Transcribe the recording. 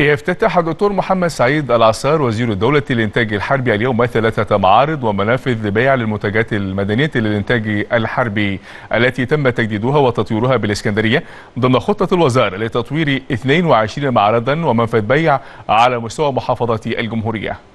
افتتح الدكتور محمد سعيد العصار وزير الدولة للإنتاج الحربي اليوم ثلاثة معارض ومنافذ لبيع للمنتجات المدنية للإنتاج الحربي التي تم تجديدها وتطويرها بالإسكندرية ضمن خطة الوزارة لتطوير 22 معرضا ومنفذ بيع على مستوى محافظة الجمهورية